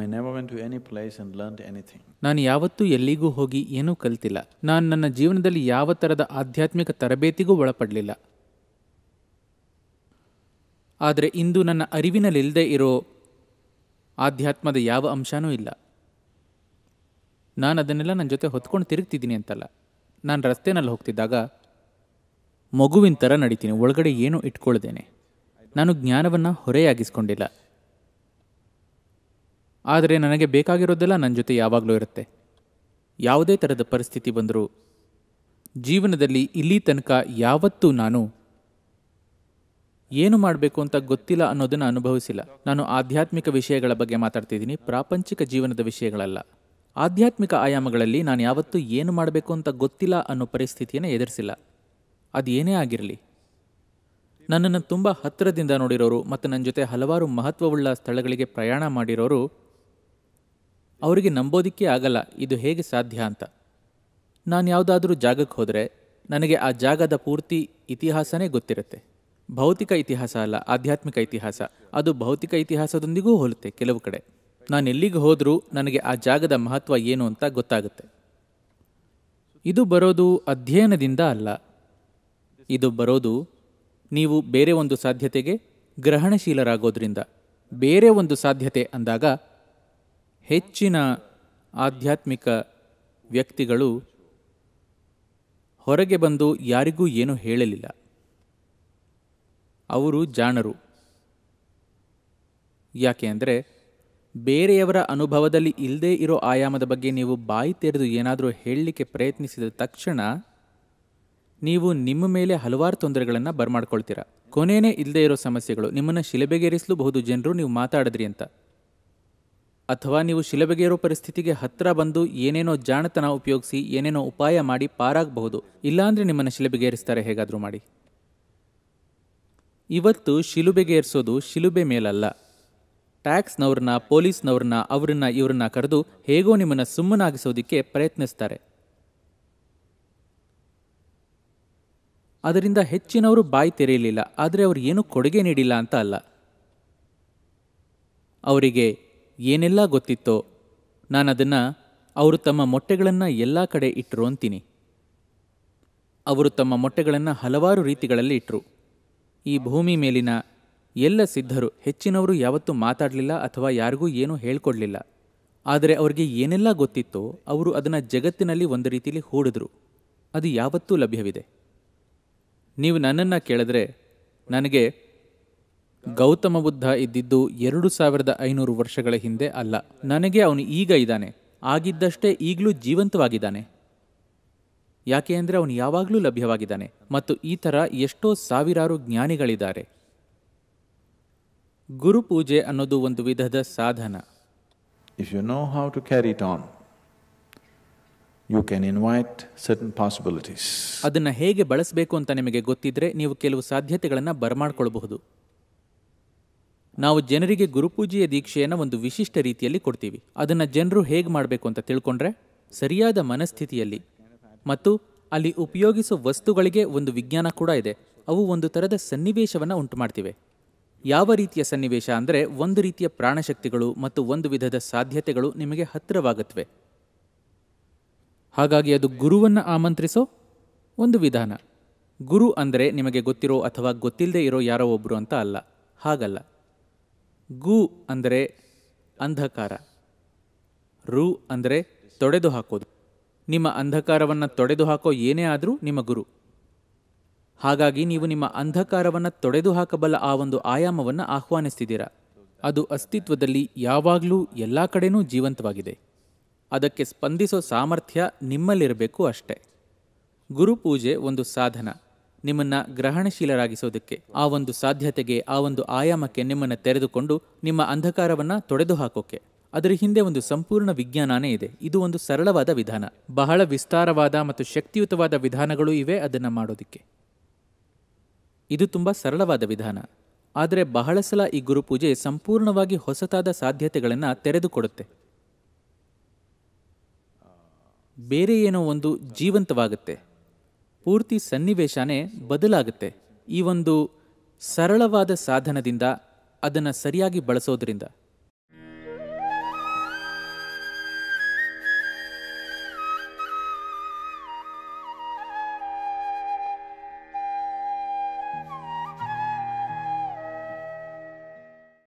I never went to any place and learn anything ನಾನು ಯಾವತ್ತೂ ಎಲ್ಲಿಗೂ ಹೋಗಿ ಏನೂ ಕಲಿತಿಲ್ಲ ನಾನು ನನ್ನ ಜೀವನದಲ್ಲಿ ಯಾವ ಥರದ ಆಧ್ಯಾತ್ಮಿಕ ತರಬೇತಿಗೂ ಒಳಪಡಲಿಲ್ಲ ಆದರೆ ಇಂದು ನನ್ನ ಅರಿವಿನಲ್ಲಿಲ್ಲದೆ ಇರೋ ಆಧ್ಯಾತ್ಮದ ಯಾವ ಅಂಶನೂ ಇಲ್ಲ ನಾನು ಅದನ್ನೆಲ್ಲ ನನ್ನ ಜೊತೆ ಹೊತ್ಕೊಂಡು ತಿರುಗ್ತಿದ್ದೀನಿ ಅಂತಲ್ಲ ನಾನು ರಸ್ತೆನಲ್ಲಿ ಹೋಗ್ತಿದ್ದಾಗ ಮಗುವಿನ ಥರ ನಡೀತೀನಿ ಒಳಗಡೆ ಏನೂ ಇಟ್ಕೊಳ್ದೇನೆ ನಾನು ಜ್ಞಾನವನ್ನು ಹೊರೆಯಾಗಿಸ್ಕೊಂಡಿಲ್ಲ ಆದರೆ ನನಗೆ ಬೇಕಾಗಿರೋದೆಲ್ಲ ನನ್ನ ಜೊತೆ ಯಾವಾಗಲೂ ಇರುತ್ತೆ ಯಾವುದೇ ಥರದ ಪರಿಸ್ಥಿತಿ ಬಂದರೂ ಜೀವನದಲ್ಲಿ ಇಲ್ಲಿ ತನಕ ಯಾವತ್ತೂ ನಾನು ಏನು ಮಾಡಬೇಕು ಅಂತ ಗೊತ್ತಿಲ್ಲ ಅನ್ನೋದನ್ನು ಅನುಭವಿಸಿಲ್ಲ ನಾನು ಆಧ್ಯಾತ್ಮಿಕ ವಿಷಯಗಳ ಬಗ್ಗೆ ಮಾತಾಡ್ತಿದ್ದೀನಿ ಪ್ರಾಪಂಚಿಕ ಜೀವನದ ವಿಷಯಗಳಲ್ಲ ಆಧ್ಯಾತ್ಮಿಕ ಆಯಾಮಗಳಲ್ಲಿ ನಾನು ಯಾವತ್ತೂ ಏನು ಮಾಡಬೇಕು ಅಂತ ಗೊತ್ತಿಲ್ಲ ಅನ್ನೋ ಪರಿಸ್ಥಿತಿಯನ್ನು ಎದುರಿಸಿಲ್ಲ ಅದು ಏನೇ ಆಗಿರಲಿ ನನ್ನನ್ನು ತುಂಬ ಹತ್ತಿರದಿಂದ ನೋಡಿರೋರು ಮತ್ತು ನನ್ನ ಜೊತೆ ಹಲವಾರು ಮಹತ್ವವುಳ್ಳ ಸ್ಥಳಗಳಿಗೆ ಪ್ರಯಾಣ ಮಾಡಿರೋರು ಅವರಿಗೆ ನಂಬೋದಿಕ್ಕೇ ಆಗಲ್ಲ ಇದು ಹೇಗೆ ಸಾಧ್ಯ ಅಂತ ನಾನು ಯಾವುದಾದ್ರೂ ಜಾಗಕ್ಕೆ ಹೋದರೆ ನನಗೆ ಆ ಜಾಗದ ಪೂರ್ತಿ ಇತಿಹಾಸನೇ ಗೊತ್ತಿರುತ್ತೆ ಭೌತಿಕ ಇತಿಹಾಸ ಅಲ್ಲ ಆಧ್ಯಾತ್ಮಿಕ ಇತಿಹಾಸ ಅದು ಭೌತಿಕ ಇತಿಹಾಸದೊಂದಿಗೂ ಹೋಲುತ್ತೆ ಕೆಲವು ಕಡೆ ನಾನು ಎಲ್ಲಿಗೆ ಹೋದರೂ ನನಗೆ ಆ ಜಾಗದ ಮಹತ್ವ ಏನು ಅಂತ ಗೊತ್ತಾಗುತ್ತೆ ಇದು ಬರೋದು ಅಧ್ಯಯನದಿಂದ ಅಲ್ಲ ಇದು ಬರೋದು ನೀವು ಬೇರೆ ಒಂದು ಸಾಧ್ಯತೆಗೆ ಗ್ರಹಣಶೀಲರಾಗೋದ್ರಿಂದ ಬೇರೆ ಒಂದು ಸಾಧ್ಯತೆ ಅಂದಾಗ ಹೆಚ್ಚಿನ ಆಧ್ಯಾತ್ಮಿಕ ವ್ಯಕ್ತಿಗಳು ಹೊರಗೆ ಬಂದು ಯಾರಿಗೂ ಏನೂ ಹೇಳಲಿಲ್ಲ ಅವರು ಜಾಣರು ಯಾಕೆ ಅಂದರೆ ಬೇರೆಯವರ ಅನುಭವದಲ್ಲಿ ಇಲ್ಲದೇ ಇರೋ ಆಯಾಮದ ಬಗ್ಗೆ ನೀವು ಬಾಯಿ ತೆರೆದು ಏನಾದರೂ ಹೇಳಲಿಕ್ಕೆ ಪ್ರಯತ್ನಿಸಿದ ತಕ್ಷಣ ನೀವು ನಿಮ್ಮ ಮೇಲೆ ಹಲವಾರು ತೊಂದರೆಗಳನ್ನು ಬರ್ಮಾಡ್ಕೊಳ್ತೀರಾ ಕೊನೆಯೇ ಇಲ್ಲದೇ ಇರೋ ಸಮಸ್ಯೆಗಳು ನಿಮ್ಮನ್ನು ಶಿಲೆಬೆಗೇರಿಸಲೂಬಹುದು ಜನರು ನೀವು ಮಾತಾಡಿದ್ರಿ ಅಂತ ಅಥವಾ ನೀವು ಶಿಲಬೆಗೇರೋ ಪರಿಸ್ಥಿತಿಗೆ ಹತ್ತಿರ ಬಂದು ಏನೇನೋ ಜಾಣತನ ಉಪಯೋಗಿಸಿ ಏನೇನೋ ಉಪಾಯ ಮಾಡಿ ಪಾರಾಗಬಹುದು ಇಲ್ಲಾಂದರೆ ನಿಮ್ಮನ್ನು ಶಿಲಬೆಗೇರಿಸ್ತಾರೆ ಹೇಗಾದರೂ ಮಾಡಿ ಇವತ್ತು ಶಿಲುಬೆಗೇರಿಸೋದು ಶಿಲುಬೆ ಮೇಲಲ್ಲ ಟ್ಯಾಕ್ಸ್ನವ್ರನ್ನ ಪೊಲೀಸ್ನವ್ರನ್ನ ಅವ್ರನ್ನ ಇವ್ರನ್ನ ಕರೆದು ಹೇಗೋ ನಿಮ್ಮನ್ನು ಸುಮ್ಮನಾಗಿಸೋದಕ್ಕೆ ಪ್ರಯತ್ನಿಸ್ತಾರೆ ಅದರಿಂದ ಹೆಚ್ಚಿನವರು ಬಾಯಿ ತೆರೆಯಲಿಲ್ಲ ಆದರೆ ಅವರು ಏನೂ ಕೊಡುಗೆ ನೀಡಿಲ್ಲ ಅಂತ ಅಲ್ಲ ಅವರಿಗೆ ಏನೆಲ್ಲ ಗೊತ್ತಿತ್ತೋ ನಾನದನ್ನು ಅವರು ತಮ್ಮ ಮೊಟ್ಟೆಗಳನ್ನು ಎಲ್ಲ ಕಡೆ ಇಟ್ಟರು ಅಂತೀನಿ ಅವರು ತಮ್ಮ ಮೊಟ್ಟೆಗಳನ್ನು ಹಲವಾರು ರೀತಿಗಳಲ್ಲಿ ಇಟ್ಟರು ಈ ಭೂಮಿ ಮೇಲಿನ ಎಲ್ಲ ಸಿದ್ಧರು ಹೆಚ್ಚಿನವರು ಯಾವತ್ತೂ ಮಾತಾಡಲಿಲ್ಲ ಅಥವಾ ಯಾರಿಗೂ ಏನೂ ಹೇಳ್ಕೊಡ್ಲಿಲ್ಲ ಆದರೆ ಅವರಿಗೆ ಏನೆಲ್ಲ ಗೊತ್ತಿತ್ತೋ ಅವರು ಅದನ್ನು ಜಗತ್ತಿನಲ್ಲಿ ಒಂದು ರೀತಿಯಲ್ಲಿ ಹೂಡಿದ್ರು ಅದು ಯಾವತ್ತೂ ಲಭ್ಯವಿದೆ ನೀವು ನನ್ನನ್ನು ಕೇಳಿದ್ರೆ ನನಗೆ ಗೌತಮ ಬುದ್ಧ ಇದ್ದಿದ್ದು ಎರಡು ಸಾವಿರದ ಐನೂರು ವರ್ಷಗಳ ಹಿಂದೆ ಅಲ್ಲ ನನಗೆ ಅವನು ಈಗ ಇದ್ದಾನೆ ಆಗಿದ್ದಷ್ಟೇ ಈಗಲೂ ಜೀವಂತವಾಗಿದ್ದಾನೆ ಯಾಕೆ ಅಂದರೆ ಅವನು ಯಾವಾಗಲೂ ಲಭ್ಯವಾಗಿದ್ದಾನೆ ಮತ್ತು ಈ ಥರ ಎಷ್ಟೋ ಸಾವಿರಾರು ಜ್ಞಾನಿಗಳಿದ್ದಾರೆ ಗುರುಪೂಜೆ ಅನ್ನೋದು ಒಂದು ವಿಧದ ಸಾಧನ if you know how to carry it on you can invite certain possibilities ಅದನ್ನು ಹೇಗೆ ಬಳಸಬೇಕು ಅಂತ ನಿಮಗೆ ಗೊತ್ತಿದ್ರೆ ನೀವು ಕೆಲವು ಸಾಧ್ಯತೆಗಳನ್ನು ಬರಮಾಡ್ಕೊಳ್ಬಹುದು ನಾವು ಜನರಿಗೆ ಗುರುಪೂಜೆಯ ದೀಕ್ಷೆಯನ್ನು ಒಂದು ವಿಶಿಷ್ಟ ರೀತಿಯಲ್ಲಿ ಕೊಡ್ತೀವಿ ಅದನ್ನು ಜನರು ಹೇಗೆ ಮಾಡಬೇಕು ಅಂತ ತಿಳ್ಕೊಂಡ್ರೆ ಸರಿಯಾದ ಮನಸ್ಥಿತಿಯಲ್ಲಿ ಮತ್ತು ಅಲ್ಲಿ ಉಪಯೋಗಿಸುವ ವಸ್ತುಗಳಿಗೆ ಒಂದು ವಿಜ್ಞಾನ ಕೂಡ ಇದೆ ಅವು ಒಂದು ಥರದ ಸನ್ನಿವೇಶವನ್ನು ಉಂಟು ಮಾಡ್ತಿವೆ ಯಾವ ರೀತಿಯ ಸನ್ನಿವೇಶ ಅಂದರೆ ಒಂದು ರೀತಿಯ ಪ್ರಾಣಶಕ್ತಿಗಳು ಮತ್ತು ಒಂದು ವಿಧದ ಸಾಧ್ಯತೆಗಳು ನಿಮಗೆ ಹತ್ತಿರವಾಗುತ್ತವೆ ಹಾಗಾಗಿ ಅದು ಗುರುವನ್ನು ಆಮಂತ್ರಿಸೋ ಒಂದು ವಿಧಾನ ಗುರು ಅಂದರೆ ನಿಮಗೆ ಗೊತ್ತಿರೋ ಅಥವಾ ಗೊತ್ತಿಲ್ಲದೆ ಇರೋ ಯಾರೋ ಒಬ್ಬರು ಅಂತ ಅಲ್ಲ ಹಾಗಲ್ಲ ಗು ಅಂದರೆ ಅಂಧಕಾರ ರು ಅಂದರೆ ತೊಡೆದು ಹಾಕೋದು ನಿಮ್ಮ ಅಂಧಕಾರವನ್ನು ತೊಡೆದು ಹಾಕೋ ಏನೇ ಆದರೂ ನಿಮ್ಮ ಗುರು ಹಾಗಾಗಿ ನೀವು ನಿಮ್ಮ ಅಂಧಕಾರವನ್ನು ತೊಡೆದು ಹಾಕಬಲ್ಲ ಆ ಒಂದು ಆಯಾಮವನ್ನು ಆಹ್ವಾನಿಸ್ತಿದ್ದೀರಾ ಅದು ಅಸ್ತಿತ್ವದಲ್ಲಿ ಯಾವಾಗಲೂ ಎಲ್ಲ ಕಡೆನೂ ಜೀವಂತವಾಗಿದೆ ಅದಕ್ಕೆ ಸ್ಪಂದಿಸೋ ಸಾಮರ್ಥ್ಯ ನಿಮ್ಮಲ್ಲಿರಬೇಕು ಅಷ್ಟೇ ಗುರುಪೂಜೆ ಒಂದು ಸಾಧನ ನಿಮ್ಮನ್ನ ಗ್ರಹಣಶೀಲರಾಗಿಸೋದಕ್ಕೆ ಆ ಒಂದು ಸಾಧ್ಯತೆಗೆ ಆ ಒಂದು ಆಯಾಮಕ್ಕೆ ನಿಮ್ಮನ್ನು ತೆರೆದುಕೊಂಡು ನಿಮ್ಮ ಅಂಧಕಾರವನ್ನು ತೊಡೆದು ಹಾಕೋಕೆ ಅದರ ಹಿಂದೆ ಒಂದು ಸಂಪೂರ್ಣ ವಿಜ್ಞಾನನೇ ಇದೆ ಇದು ಒಂದು ಸರಳವಾದ ವಿಧಾನ ಬಹಳ ವಿಸ್ತಾರವಾದ ಮತ್ತು ಶಕ್ತಿಯುತವಾದ ವಿಧಾನಗಳು ಇವೆ ಅದನ್ನು ಮಾಡೋದಕ್ಕೆ ಇದು ತುಂಬ ಸರಳವಾದ ವಿಧಾನ ಆದರೆ ಬಹಳ ಸಲ ಈ ಗುರುಪೂಜೆ ಸಂಪೂರ್ಣವಾಗಿ ಹೊಸತಾದ ಸಾಧ್ಯತೆಗಳನ್ನು ತೆರೆದುಕೊಡುತ್ತೆ ಬೇರೆ ಏನೋ ಒಂದು ಜೀವಂತವಾಗುತ್ತೆ ಪೂರ್ತಿ ಸನ್ನಿವೇಶನೇ ಬದಲಾಗುತ್ತೆ ಈ ಒಂದು ಸರಳವಾದ ಸಾಧನದಿಂದ ಅದನ್ನು ಸರಿಯಾಗಿ ಬಳಸೋದ್ರಿಂದ